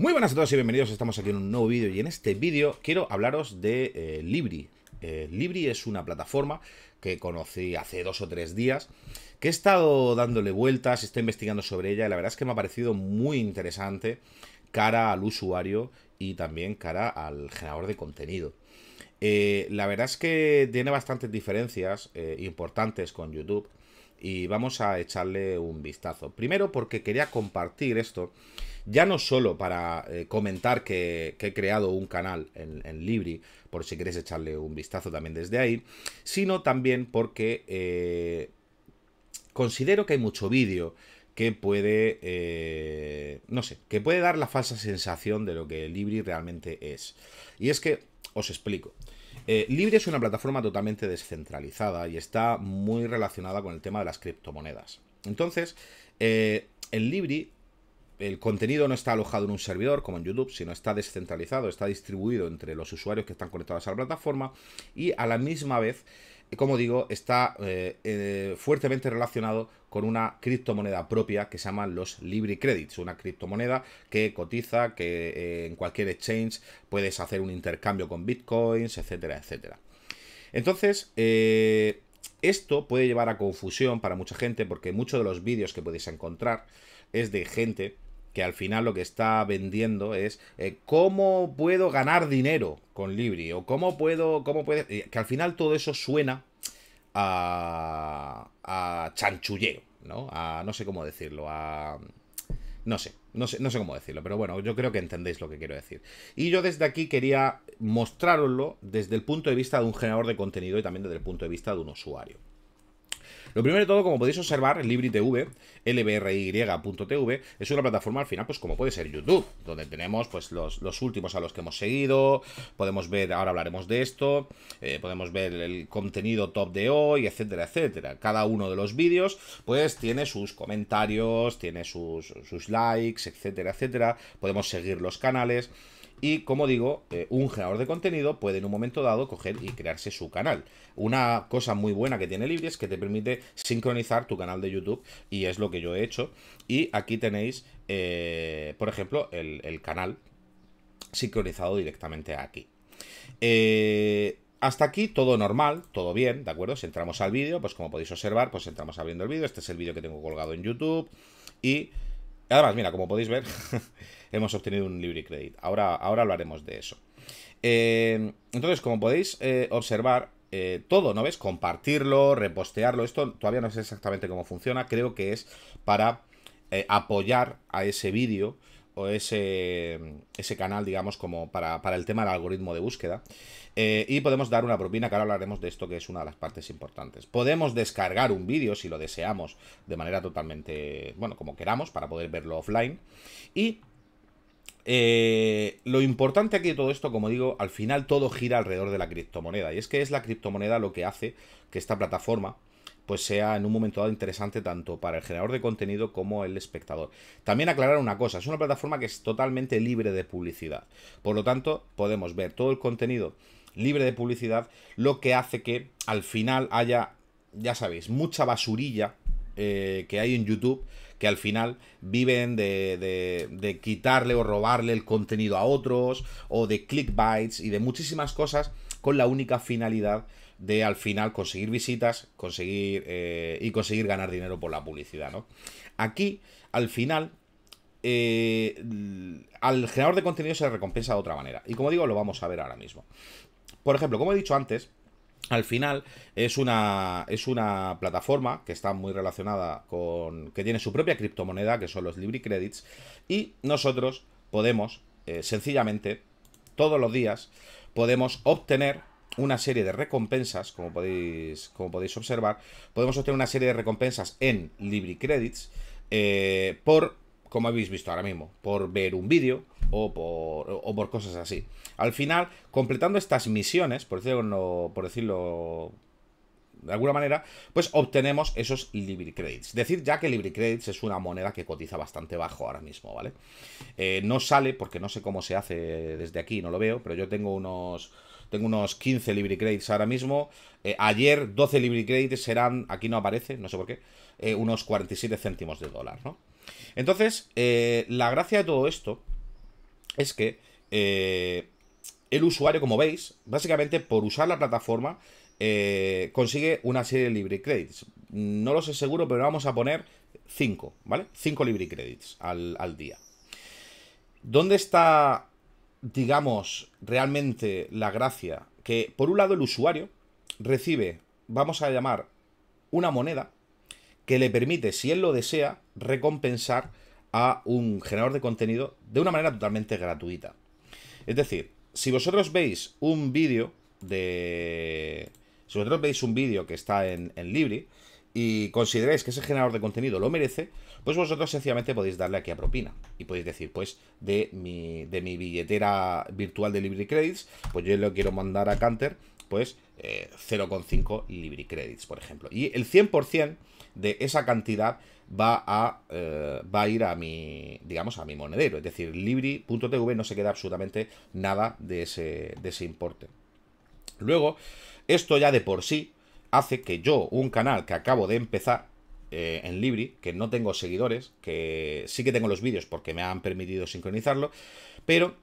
Muy buenas a todos y bienvenidos, estamos aquí en un nuevo vídeo y en este vídeo quiero hablaros de eh, Libri. Eh, Libri es una plataforma que conocí hace dos o tres días, que he estado dándole vueltas, estoy investigando sobre ella y la verdad es que me ha parecido muy interesante cara al usuario y también cara al generador de contenido. Eh, la verdad es que tiene bastantes diferencias importantes con YouTube y vamos a echarle un vistazo. Primero porque quería compartir esto, ya no solo para eh, comentar que, he creado un canal en, Libri, por si queréis echarle un vistazo también desde ahí, sino también porque eh, considero que hay mucho vídeo que puede, eh, no sé, que puede dar la falsa sensación de lo que Libri realmente es. Y es que, os explico. Eh, Libri Libre es una plataforma totalmente descentralizada y está muy relacionada con el tema de las criptomonedas. Entonces, eh, en Libri el contenido no está alojado en un servidor como en YouTube, sino está descentralizado, está distribuido entre los usuarios que están conectados a la plataforma y a la misma vez como digo, está eh, eh, fuertemente relacionado con una criptomoneda propia que se llama los LibriCredits, Credits, una criptomoneda que cotiza, que eh, en cualquier exchange puedes hacer un intercambio con bitcoins, etcétera, etcétera. Entonces, esto puede llevar a confusión para mucha gente porque muchos de los vídeos que podéis encontrar es de gente que al final lo que está vendiendo es eh, cómo puedo ganar dinero con Libri o cómo puedo, cómo puede, eh, que al final todo eso suena a, a chanchullero, ¿no? A no sé cómo decirlo, a no sé, no sé, no sé cómo decirlo, pero bueno, yo creo que entendéis lo que quiero decir. Y yo desde aquí quería mostraroslo desde el punto de vista de un generador de contenido y también desde el punto de vista de un usuario. Lo primero de todo, como podéis observar, LibriTV, lbry.tv, es una plataforma al final, pues como puede ser YouTube, donde tenemos pues los, últimos a los que hemos seguido, podemos ver, ahora hablaremos de esto, eh, podemos ver el contenido top de hoy, etcétera, etcétera. Cada uno de los vídeos, pues tiene sus comentarios, tiene sus, sus likes, etcétera, etcétera. Podemos seguir los canales. Y como digo, eh, un generador de contenido puede en un momento dado coger y crearse su canal. Una cosa muy buena que tiene Libri es que te permite sincronizar tu canal de YouTube y es lo que yo he hecho. Y aquí tenéis, eh, por ejemplo, el, canal sincronizado directamente aquí. Eh, hasta aquí todo normal, todo bien, ¿de acuerdo? Si entramos al vídeo, pues como podéis observar, pues entramos abriendo el vídeo. Este es el vídeo que tengo colgado en YouTube. Y además, mira, como podéis ver... hemos obtenido un LibreCredit... Ahora, ahora hablaremos de eso. Eh, entonces, como podéis eh, observar, eh, todo, ¿no ves? Compartirlo, repostearlo. Esto todavía no sé exactamente cómo funciona. Creo que es para apoyar a ese vídeo o ese, ese canal, digamos, como para, el tema del algoritmo de búsqueda. y podemos dar una propina, que ahora hablaremos de esto, que es una de las partes importantes. Podemos descargar un vídeo, si lo deseamos, de manera totalmente, bueno, como queramos, para poder verlo offline. Y eh, lo importante aquí de todo esto, como digo, al final todo gira alrededor de la criptomoneda. Y es que es la criptomoneda lo que hace que esta plataforma pues sea en un momento dado interesante tanto para el generador de contenido como el espectador. También aclarar una cosa, es una plataforma que es totalmente libre de publicidad. Por lo tanto, podemos ver todo el contenido libre de publicidad, lo que hace que al final haya, ya sabéis, mucha basurilla eh, que hay en YouTube que al final viven de, de, quitarle o robarle el contenido a otros, o de clickbites y de muchísimas cosas con la única finalidad de al final conseguir visitas conseguir eh, y conseguir ganar dinero por la publicidad. Aquí, al final, eh, al generador de contenido se recompensa de otra manera. Y como digo, lo vamos a ver ahora mismo. Por ejemplo, como he dicho antes, al final es una, es una plataforma que está muy relacionada con... que tiene su propia criptomoneda, que son los LibriCredits, y nosotros podemos, eh, sencillamente, todos los días, podemos obtener una serie de recompensas, como podéis, como podéis observar, podemos obtener una serie de recompensas en LibriCredits eh, por como habéis visto ahora mismo, por ver un vídeo o por, cosas así. Al final, completando estas misiones, por decirlo, por decirlo de alguna manera, pues obtenemos esos Libri Credits. Decir ya que Libri Credits es una moneda que cotiza bastante bajo ahora mismo, ¿vale? Eh, no sale, porque no sé cómo se hace desde aquí, no lo veo, pero yo tengo unos... Tengo unos 15 Libri Credits ahora mismo. Eh, ayer 12 Libri Credits serán, aquí no aparece, no sé por qué, eh, unos 47 céntimos de dólar, ¿no? Entonces, eh, la gracia de todo esto es que eh, el usuario, como veis, básicamente por usar la plataforma, eh, consigue una serie de libre credits. No lo sé seguro, pero vamos a poner 5, ¿vale? 5 libre credits al, al día. ¿Dónde está, digamos, realmente la gracia? Que por un lado el usuario recibe, vamos a llamar, una moneda que le permite, si él lo desea, recompensar a un generador de contenido de una manera totalmente gratuita. Es decir, si vosotros veis un vídeo de... Si vosotros veis un vídeo que está en, Libri y consideráis que ese generador de contenido lo merece, pues vosotros sencillamente podéis darle aquí a propina. Y podéis decir, pues, de mi, de mi billetera virtual de Libri Credits, pues yo lo quiero mandar a Canter pues 0,5 eh, Libri Credits, por ejemplo. Y el 100% de esa cantidad va a, eh, va a ir a mi, digamos, a mi monedero. Es decir, Libri.tv no se queda absolutamente nada de ese, de ese importe. Luego, esto ya de por sí hace que yo, un canal que acabo de empezar, eh, en Libri, que no tengo seguidores, que sí que tengo los vídeos porque me han permitido sincronizarlo, pero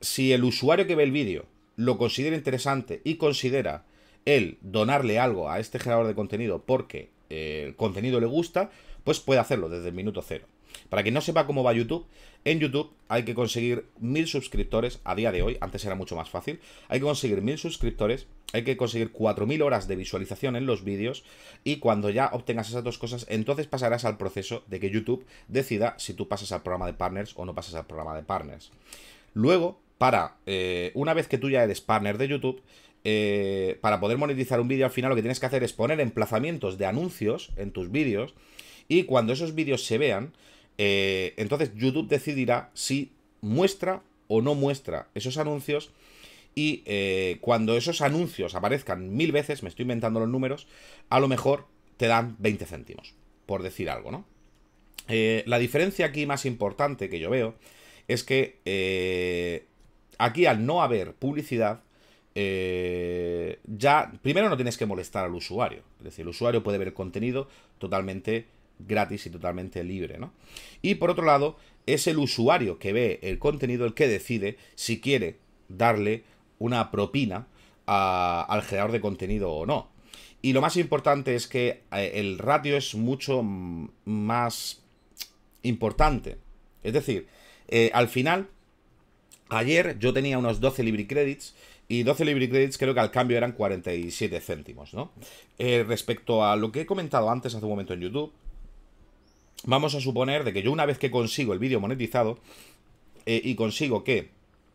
si el usuario que ve el vídeo lo considera interesante y considera el donarle algo a este generador de contenido porque eh, el contenido le gusta, pues puede hacerlo desde el minuto cero. Para que no sepa cómo va YouTube, en YouTube hay que conseguir mil suscriptores a día de hoy, antes era mucho más fácil, hay que conseguir mil suscriptores, hay que conseguir 4.000 horas de visualización en los vídeos y cuando ya obtengas esas dos cosas, entonces pasarás al proceso de que YouTube decida si tú pasas al programa de partners o no pasas al programa de partners. Luego, para, eh, una vez que tú ya eres partner de YouTube, eh, para poder monetizar un vídeo al final lo que tienes que hacer es poner emplazamientos de anuncios en tus vídeos y cuando esos vídeos se vean, eh, entonces YouTube decidirá si muestra o no muestra esos anuncios y cuando esos anuncios aparezcan mil veces, me estoy inventando los números, a lo mejor te dan 20 céntimos, por decir algo, ¿no? la diferencia aquí más importante que yo veo es que Aquí al no haber publicidad, eh, ya primero no tienes que molestar al usuario. Es decir, el usuario puede ver contenido totalmente gratis y totalmente libre, Y por otro lado, es el usuario que ve el contenido el que decide si quiere darle una propina al generador de contenido o no. Y lo más importante es que eh, el ratio es mucho más importante. Es decir, eh, al final Ayer yo tenía unos 12 Libri Credits y 12 Libri Credits creo que al cambio eran 47 céntimos, ¿no? Eh, respecto a lo que he comentado antes hace un momento en YouTube, vamos a suponer de que yo una vez que consigo el vídeo monetizado eh, y consigo que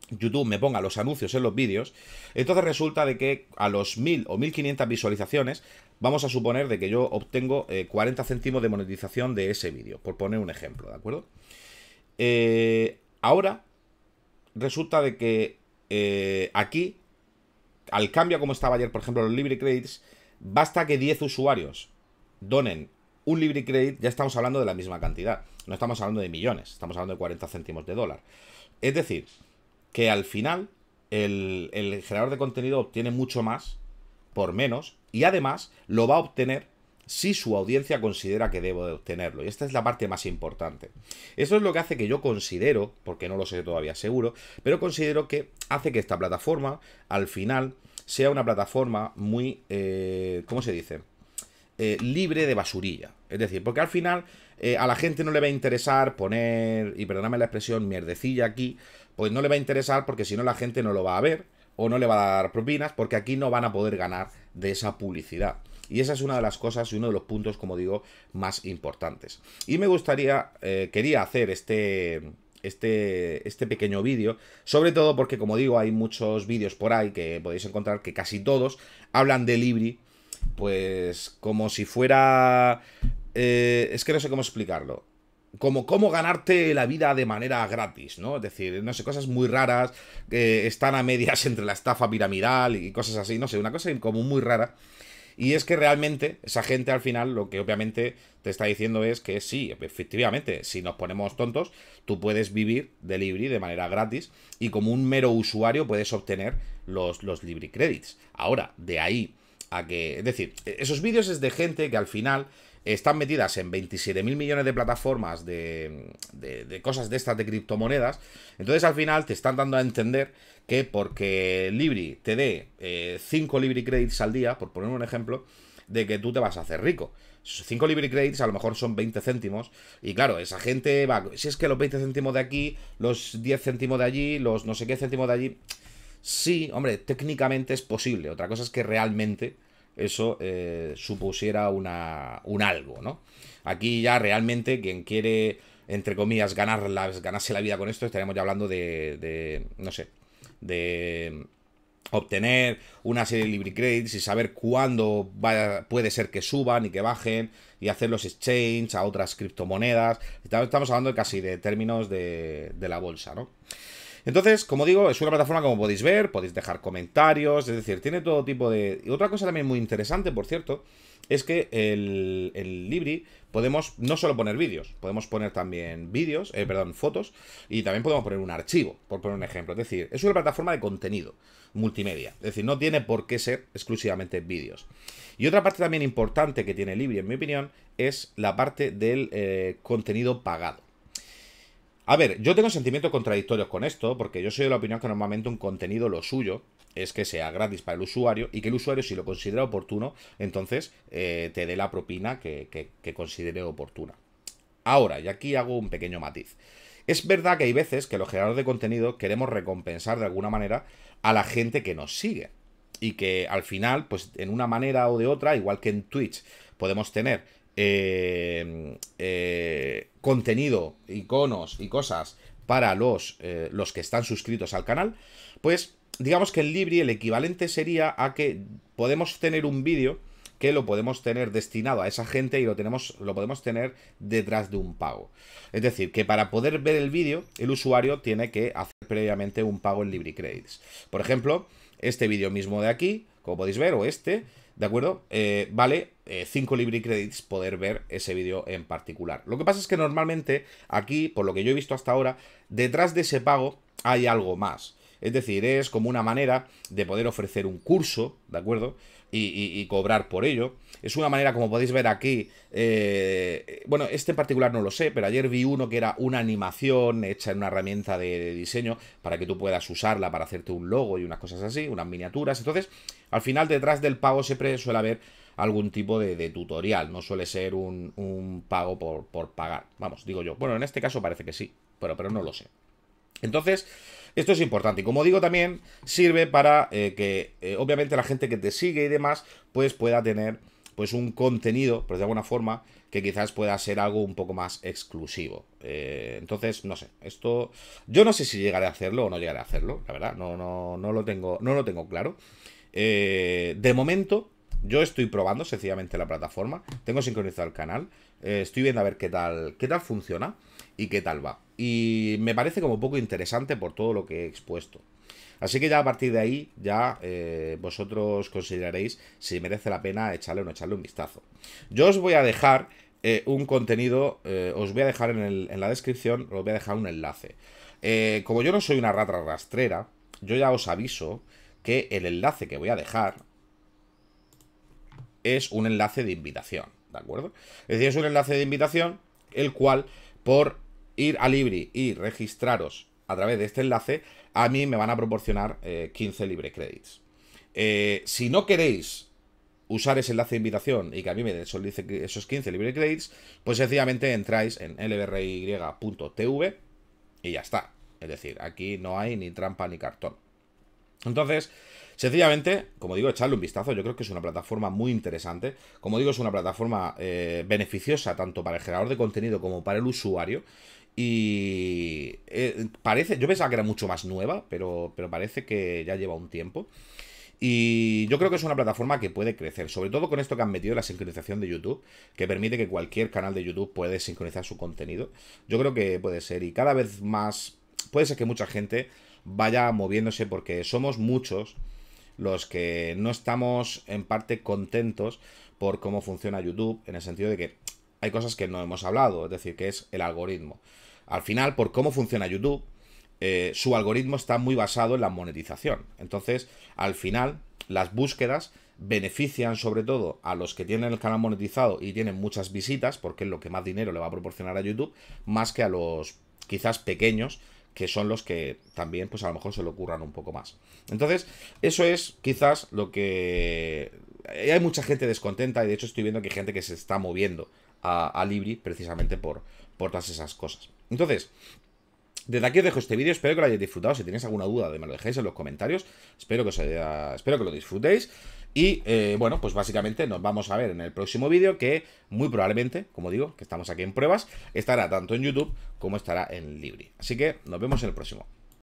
YouTube me ponga los anuncios en los vídeos, entonces resulta de que a los 1000 o 1500 visualizaciones vamos a suponer de que yo obtengo 40 eh, céntimos de monetización de ese vídeo, por poner un ejemplo, ¿de acuerdo? ahora resulta de que eh, aquí, al cambio como estaba ayer, por ejemplo, los Libre Credits, basta que 10 usuarios donen un Libre Credit, ya estamos hablando de la misma cantidad. No estamos hablando de millones, estamos hablando de 40 céntimos de dólar. Es decir, que al final el, el generador de contenido obtiene mucho más por menos y además lo va a obtener si su audiencia considera que debo de obtenerlo. Y esta es la parte más importante. Eso es lo que hace que yo considero, porque no lo sé todavía seguro, pero considero que hace que esta plataforma, al final, sea una plataforma muy, eh, ¿cómo se dice? Eh, libre de basurilla. Es decir, porque al final eh, a la gente no le va a interesar poner, y perdóname la expresión, mierdecilla aquí, pues no le va a interesar porque si no la gente no lo va a ver o no le va a dar propinas porque aquí no van a poder ganar de esa publicidad. Y esa es una de las cosas y uno de los puntos, como digo, más importantes. Y me gustaría, eh, quería hacer este, este, este pequeño vídeo, sobre todo porque, como digo, hay muchos vídeos por ahí que podéis encontrar que casi todos hablan de Libri, pues como si fuera... Eh, es que no sé cómo explicarlo como cómo ganarte la vida de manera gratis, ¿no? Es decir, no sé, cosas muy raras que están a medias entre la estafa piramidal y cosas así, no sé, una cosa común muy rara y es que realmente esa gente al final lo que obviamente te está diciendo es que sí, efectivamente, si nos ponemos tontos, tú puedes vivir de Libri de manera gratis y como un mero usuario puedes obtener los, los Libri Credits. Ahora, de ahí a que... Es decir, esos vídeos es de gente que al final están metidas en 27 mil millones de plataformas de, de, cosas de estas de criptomonedas. Entonces al final te están dando a entender que porque Libri te dé 5 eh, LibriCredits Credits al día, por poner un ejemplo, de que tú te vas a hacer rico. 5 Libri Credits a lo mejor son 20 céntimos. Y claro, esa gente va. Si es que los 20 céntimos de aquí, los 10 céntimos de allí, los no sé qué céntimos de allí. Sí, hombre, técnicamente es posible. Otra cosa es que realmente eso eh, supusiera una, un algo, ¿no? Aquí ya realmente quien quiere, entre comillas, ganar ganarse la vida con esto, estaríamos ya hablando de, de no sé, de obtener una serie de libre y saber cuándo puede ser que suban y que bajen y hacer los exchanges a otras criptomonedas. Estamos hablando casi de términos de, de la bolsa, ¿no? Entonces, como digo, es una plataforma como podéis ver, podéis dejar comentarios, es decir, tiene todo tipo de... otra cosa también muy interesante, por cierto, es que el, Libri podemos no solo poner vídeos, podemos poner también vídeos, eh, perdón, fotos, y también podemos poner un archivo, por poner un ejemplo. Es decir, es una plataforma de contenido multimedia, es decir, no tiene por qué ser exclusivamente vídeos. Y otra parte también importante que tiene Libri, en mi opinión, es la parte del eh, contenido pagado. A ver, yo tengo sentimientos contradictorios con esto, porque yo soy de la opinión que normalmente un contenido lo suyo es que sea gratis para el usuario y que el usuario, si lo considera oportuno, entonces eh, te dé la propina que, que considere oportuna. Ahora, y aquí hago un pequeño matiz. Es verdad que hay veces que los generadores de contenido queremos recompensar de alguna manera a la gente que nos sigue. Y que al final, pues en una manera o de otra, igual que en Twitch, podemos tener Em, eh, contenido, iconos y cosas para los, eh, los que están suscritos al canal, pues digamos que en Libri el equivalente sería a que podemos tener un vídeo que lo podemos tener destinado a esa gente y lo, tenemos, lo podemos tener detrás de un pago. Es decir, que para poder ver el vídeo, el usuario tiene que hacer previamente un pago en LibriCredits. Por ejemplo, este vídeo mismo de aquí, como podéis ver, o este, ¿De acuerdo? Eh, vale 5 eh, Libre Credits poder ver ese vídeo en particular. Lo que pasa es que normalmente aquí, por lo que yo he visto hasta ahora, detrás de ese pago hay algo más. Es decir, es como una manera de poder ofrecer un curso, ¿de acuerdo? Y, cobrar por ello. Es una manera, como podéis ver aquí, eh, bueno, este en particular no lo sé, pero ayer vi uno que era una animación hecha en una herramienta de, diseño para que tú puedas usarla para hacerte un logo y unas cosas así, unas miniaturas. Entonces, al final detrás del pago siempre suele haber algún tipo de, de, tutorial, no suele ser un, pago por, pagar, vamos, digo yo. Bueno, en este caso parece que sí, pero, pero no lo sé. Entonces, esto es importante. Y como digo, también sirve para eh, que, eh, obviamente, la gente que te sigue y demás, pues pueda tener pues un contenido, pues de alguna forma, que quizás pueda ser algo un poco más exclusivo. Eh, entonces, no sé, esto yo no sé si llegaré a hacerlo o no llegaré a hacerlo, la verdad, no, no, no lo tengo, no lo tengo claro. de momento, yo estoy probando sencillamente la plataforma, tengo sincronizado el canal, eh, estoy viendo a ver qué tal, qué tal funciona y qué tal va. Y me parece como poco interesante por todo lo que he expuesto. Así que ya a partir de ahí, ya eh, vosotros consideraréis si merece la pena echarle o no echarle un vistazo. Yo os voy a dejar eh, un contenido, os voy a dejar en, la descripción, os voy a dejar un enlace. como yo no soy una rata rastrera, yo ya os aviso que el enlace que voy a dejar es un enlace de invitación. ¿de acuerdo? Es decir, es un enlace de invitación, el cual por ir a Libri y registraros a través de este enlace, a mí me van a proporcionar 15 eh, libre credits. Eh, si no queréis usar ese enlace de invitación y que a mí me den esos 15 libre credits, pues sencillamente entráis en lbry.tv y ya está. Es decir, aquí no hay ni trampa ni cartón. Entonces, Sencillamente, como digo, echarle un vistazo. Yo creo que es una plataforma muy interesante. Como digo, es una plataforma eh, beneficiosa tanto para el generador de contenido como para el usuario. Y eh, parece, yo pensaba que era mucho más nueva, pero, pero parece que ya lleva un tiempo. Y yo creo que es una plataforma que puede crecer, sobre todo con esto que han metido la sincronización de YouTube, que permite que cualquier canal de YouTube puede sincronizar su contenido. Yo creo que puede ser, y cada vez más, puede ser que mucha gente vaya moviéndose porque somos muchos los que no estamos en parte contentos por cómo funciona YouTube, en el sentido de que hay cosas que no hemos hablado, es decir, que es el algoritmo. Al final, por cómo funciona YouTube, eh, su algoritmo está muy basado en la monetización. Entonces, al final, las búsquedas benefician sobre todo a los que tienen el canal monetizado y tienen muchas visitas, porque es lo que más dinero le va a proporcionar a YouTube, más que a los quizás pequeños que son los que también, pues a lo mejor se lo ocurran un poco más. Entonces, eso es quizás lo que... Eh, hay mucha gente descontenta y de hecho estoy viendo que hay gente que se está moviendo a, Libri precisamente por, por todas esas cosas. Entonces, desde aquí os dejo este vídeo, espero que lo hayáis disfrutado. Si tenéis alguna duda, me lo dejáis en los comentarios. Espero que os espero que lo disfrutéis. Y eh, bueno, pues básicamente nos vamos a ver en el próximo vídeo que muy probablemente, como digo, que estamos aquí en pruebas, estará tanto en YouTube como estará en Libri. Así que nos vemos en el próximo.